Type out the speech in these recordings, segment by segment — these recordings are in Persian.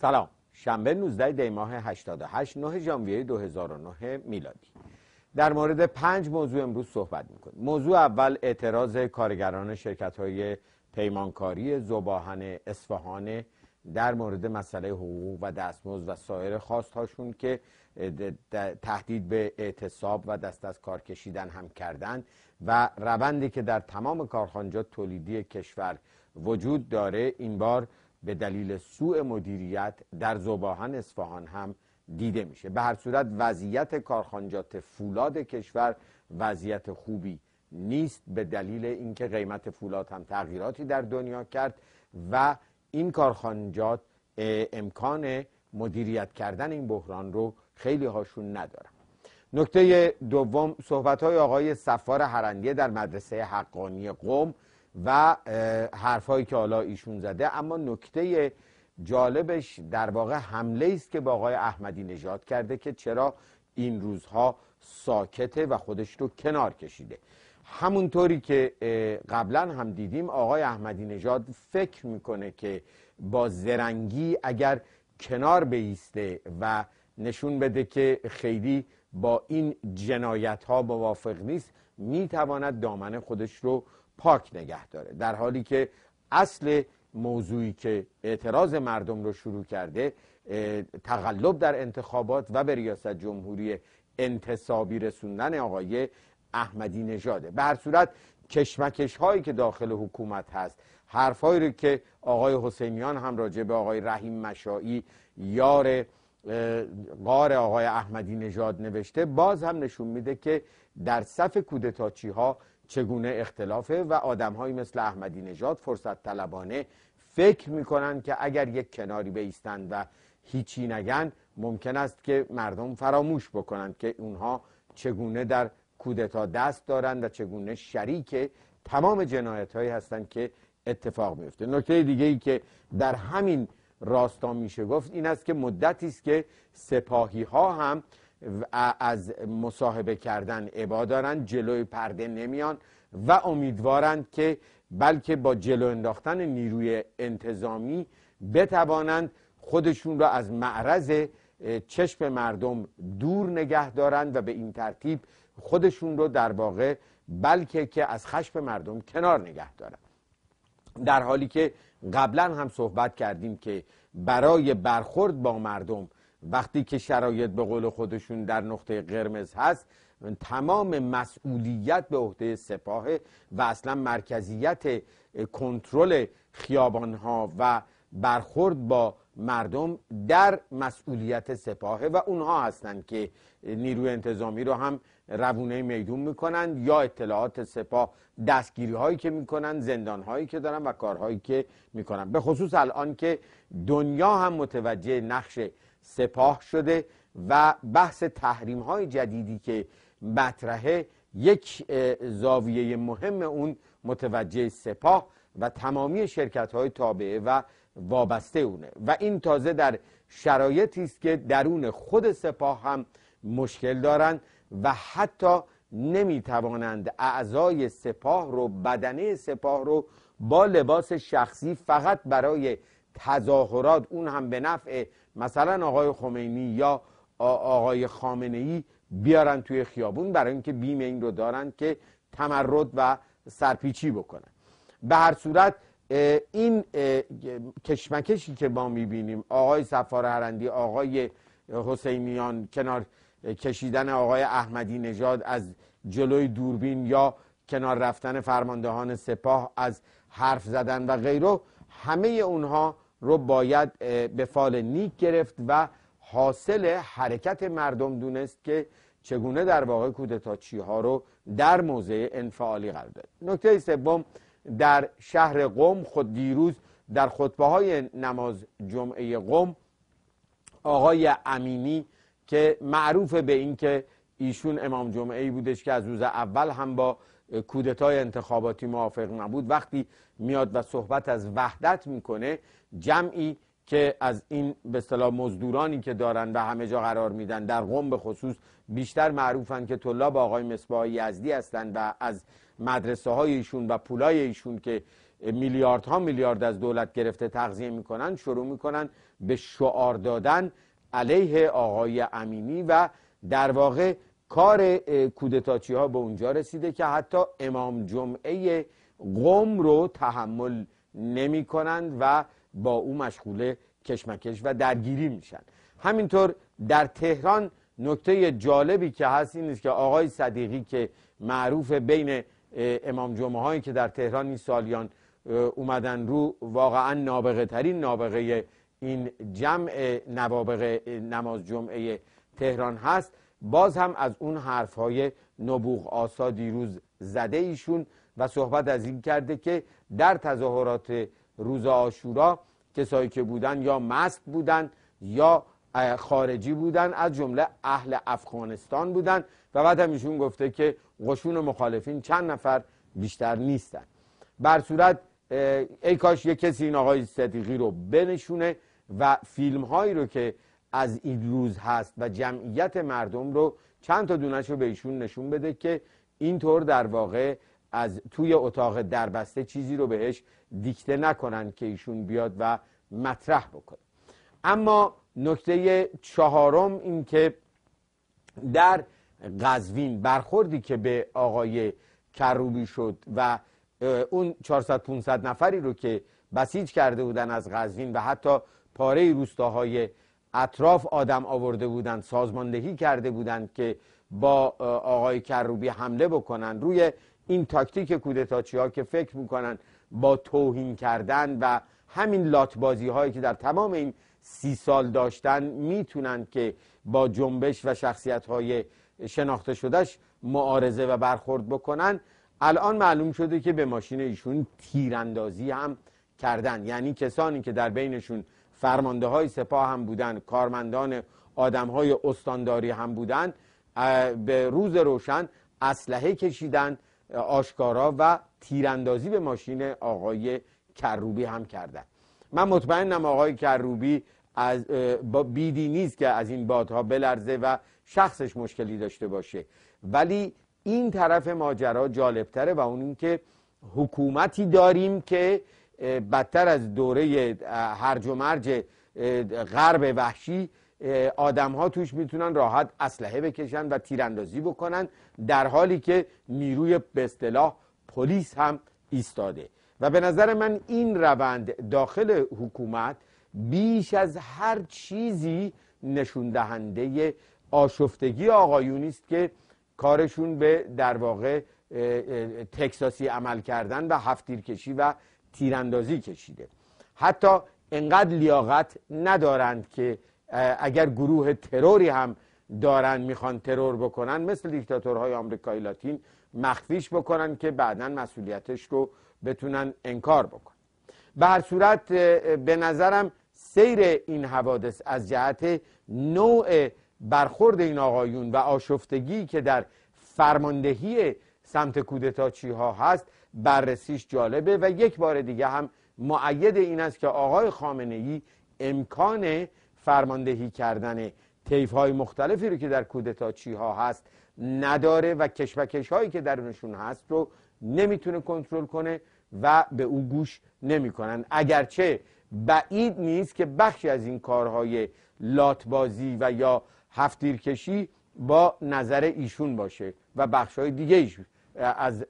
سلام شنبه 19 دی ماه 88 9 ژانویه 2009 میلادی در مورد پنج موضوع امروز صحبت میکنیم موضوع اول اعتراض کارگران شرکت های پیمانکاری زباهن اصفهان در مورد مسئله حقوق و دستمزد و سایر خواست هاشون که تهدید به اعتصاب و دست از کار کشیدن هم کردند و روندی که در تمام کارخانجات تولیدی کشور وجود داره این بار به دلیل سوء مدیریت در زباهن اصفهان هم دیده میشه به هر صورت وضعیت کارخانجات فولاد کشور وضعیت خوبی نیست به دلیل اینکه قیمت فولاد هم تغییراتی در دنیا کرد و این کارخانجات امکان مدیریت کردن این بحران رو خیلی هاشون ندارن نکته دوم صحبت های آقای سفار هرندیه در مدرسه حقانی قوم و حرفهایی که حالا ایشون زده اما نکته جالبش در واقع حمله است که با آقای احمدی نژاد کرده که چرا این روزها ساکته و خودش رو کنار کشیده همونطوری که قبلا هم دیدیم آقای احمدی نژاد فکر میکنه که با زرنگی اگر کنار بیسته و نشون بده که خیلی با این جنایت ها موافق نیست میتواند دامن خودش رو پاک نگه داره در حالی که اصل موضوعی که اعتراض مردم رو شروع کرده تقلب در انتخابات و به ریاست جمهوری انتصابی رسوندن آقای احمدی نژاده به هر صورت کشمکش هایی که داخل حکومت هست حرفهایی رو که آقای حسینیان هم راجع به آقای رحیم مشایی یار قار آقای احمدی نژاد نوشته باز هم نشون میده که در صف کودتاچی ها چگونه اختلافه و آدمهایی مثل احمدی نژاد فرصت طلبانه فکر میکنند که اگر یک کناری بیستند و هیچی نگن ممکن است که مردم فراموش بکنند که اونها چگونه در کودتا دست دارند و چگونه شریک تمام جنایت هایی هستند که اتفاق میفته نکته دیگه که در همین راستا میشه گفت این است که مدتی است که سپاهی ها هم از مصاحبه کردن عبا دارن جلوی پرده نمیان و امیدوارند که بلکه با جلو انداختن نیروی انتظامی بتوانند خودشون را از معرض چشم مردم دور نگه دارند و به این ترتیب خودشون رو در واقع بلکه که از خشم مردم کنار نگه دارند در حالی که قبلا هم صحبت کردیم که برای برخورد با مردم وقتی که شرایط به قول خودشون در نقطه قرمز هست تمام مسئولیت به عهده سپاه و اصلا مرکزیت کنترل خیابانها و برخورد با مردم در مسئولیت سپاهه و اونها هستند که نیروی انتظامی رو هم روونه میدون میکنن یا اطلاعات سپاه دستگیری هایی که میکنن زندان هایی که دارن و کارهایی که میکنن به خصوص الان که دنیا هم متوجه نقش سپاه شده و بحث تحریم های جدیدی که مطرحه یک زاویه مهم اون متوجه سپاه و تمامی شرکت های تابعه و وابسته اونه و این تازه در شرایطی است که درون خود سپاه هم مشکل دارند و حتی نمی توانند اعضای سپاه رو بدنه سپاه رو با لباس شخصی فقط برای تظاهرات اون هم به نفع مثلا آقای خمینی یا آقای خامنه ای بیارن توی خیابون برای اینکه بیم این رو دارن که تمرد و سرپیچی بکنن به هر صورت این کشمکشی که ما میبینیم آقای سفار هرندی آقای حسینیان کنار کشیدن آقای احمدی نژاد از جلوی دوربین یا کنار رفتن فرماندهان سپاه از حرف زدن و غیره همه اونها رو باید به فال نیک گرفت و حاصل حرکت مردم دونست که چگونه در واقع کودتا ها رو در موضع انفعالی قرار نکته سوم در شهر قم خود دیروز در خطبه های نماز جمعه قم آقای امینی که معروف به اینکه ایشون امام جمعه ای بودش که از روز اول هم با کودتای انتخاباتی موافق نبود وقتی میاد و صحبت از وحدت میکنه جمعی که از این به اصطلاح مزدورانی که دارن و همه جا قرار میدن در قم به خصوص بیشتر معروفن که طلاب آقای مصباح یزدی هستن و از مدرسه های ایشون و پولای ایشون که میلیاردها میلیارد از دولت گرفته تغذیه میکنن شروع میکنن به شعار دادن علیه آقای امینی و در واقع کار کودتاچی ها به اونجا رسیده که حتی امام جمعه قوم رو تحمل نمی کنند و با او مشغول کشمکش و درگیری میشن همینطور در تهران نکته جالبی که هست این است که آقای صدیقی که معروف بین امام جمعه هایی که در تهران این سالیان اومدن رو واقعا نابغه ترین نابغه این جمع نوابق نماز جمعه تهران هست باز هم از اون حرف های نبوغ آسا دیروز زده ایشون و صحبت از این کرده که در تظاهرات روز آشورا کسایی که بودن یا مست بودن یا خارجی بودن از جمله اهل افغانستان بودن و بعد هم ایشون گفته که قشون مخالفین چند نفر بیشتر نیستن بر صورت ای کاش یک کسی این آقای صدیقی رو بنشونه و فیلم هایی رو که از این هست و جمعیت مردم رو چند تا دونش رو به ایشون نشون بده که اینطور در واقع از توی اتاق دربسته چیزی رو بهش دیکته نکنن که ایشون بیاد و مطرح بکنه اما نکته چهارم این که در قزوین برخوردی که به آقای کروبی شد و اون 400 500 نفری رو که بسیج کرده بودن از قزوین و حتی پاره روستاهای اطراف آدم آورده بودند سازماندهی کرده بودند که با آقای کروبی حمله بکنند. روی این تاکتیک کودتاچی ها که فکر میکنند با توهین کردن و همین لاتبازی هایی که در تمام این سی سال داشتن میتونند که با جنبش و شخصیت های شناخته شدهش معارضه و برخورد بکنند الان معلوم شده که به ماشین ایشون تیراندازی هم کردن یعنی کسانی که در بینشون فرمانده های سپاه هم بودند کارمندان آدم های استانداری هم بودند به روز روشن اسلحه کشیدند آشکارا و تیراندازی به ماشین آقای کروبی هم کردند من مطمئنم آقای کروبی از بیدی نیست که از این بادها بلرزه و شخصش مشکلی داشته باشه ولی این طرف ماجرا جالبتره و اون اینکه حکومتی داریم که بدتر از دوره هرج و مرج غرب وحشی آدم ها توش میتونن راحت اسلحه بکشن و تیراندازی بکنن در حالی که نیروی به اصطلاح پلیس هم ایستاده و به نظر من این روند داخل حکومت بیش از هر چیزی نشون دهنده آشفتگی آقایونی است که کارشون به در واقع تکساسی عمل کردن و هفتیرکشی و تیراندازی کشیده حتی انقدر لیاقت ندارند که اگر گروه تروری هم دارن میخوان ترور بکنن مثل دیکتاتورهای آمریکای لاتین مخفیش بکنن که بعدا مسئولیتش رو بتونن انکار بکنن به هر صورت به نظرم سیر این حوادث از جهت نوع برخورد این آقایون و آشفتگی که در فرماندهی سمت کودتاچی ها هست بررسیش جالبه و یک بار دیگه هم معید این است که آقای خامنه ای امکان فرماندهی کردن تیف های مختلفی رو که در کودتا چی ها هست نداره و کشمکش هایی که درونشون هست رو نمیتونه کنترل کنه و به او گوش نمیکنن اگرچه بعید نیست که بخشی از این کارهای لاتبازی و یا هفتیرکشی با نظر ایشون باشه و بخشهای دیگه ایشون از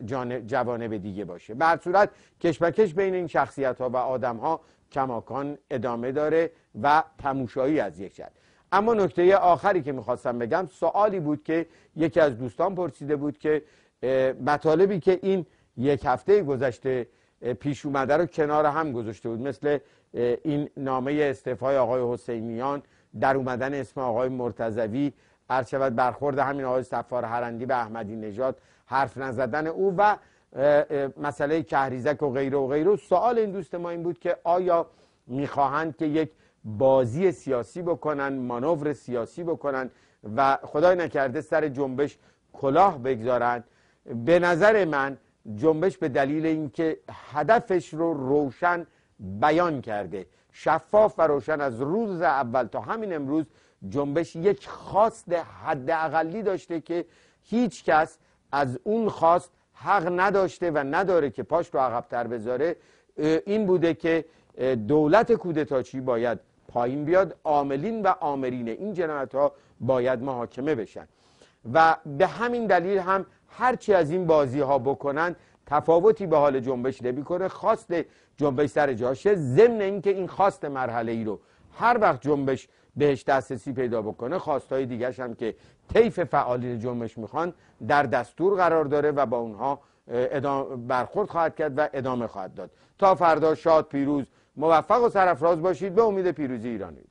جوانب دیگه باشه به صورت کشمکش بین این شخصیت ها و آدم ها کماکان ادامه داره و تموشایی از یک شد اما نکته آخری که میخواستم بگم سوالی بود که یکی از دوستان پرسیده بود که مطالبی که این یک هفته گذشته پیش اومده رو کنار هم گذاشته بود مثل این نامه استعفای آقای حسینیان در اومدن اسم آقای مرتزوی عرض شود برخورد همین آقای سفار هرندی به احمدی نژاد حرف نزدن او و مسئله کهریزک و غیره و غیره سوال این دوست ما این بود که آیا میخواهند که یک بازی سیاسی بکنند مانور سیاسی بکنند و خدای نکرده سر جنبش کلاه بگذارند به نظر من جنبش به دلیل اینکه هدفش رو روشن بیان کرده شفاف و روشن از روز اول تا همین امروز جنبش یک خواست حد اقلی داشته که هیچ کس از اون خواست حق نداشته و نداره که پاش رو عقبتر بذاره این بوده که دولت کودتاچی باید پایین بیاد عاملین و آمرین این جنایت ها باید محاکمه بشن و به همین دلیل هم هرچی از این بازی ها بکنن تفاوتی به حال جنبش نمیکنه خواست جنبش سر جاشه ضمن اینکه این خواست مرحله ای رو هر وقت جنبش بهش دسترسی پیدا بکنه خواستهای دیگرش هم که طیف فعالین جنبش میخوان در دستور قرار داره و با اونها برخورد خواهد کرد و ادامه خواهد داد تا فردا شاد پیروز موفق و سرفراز باشید به امید پیروزی ایرانی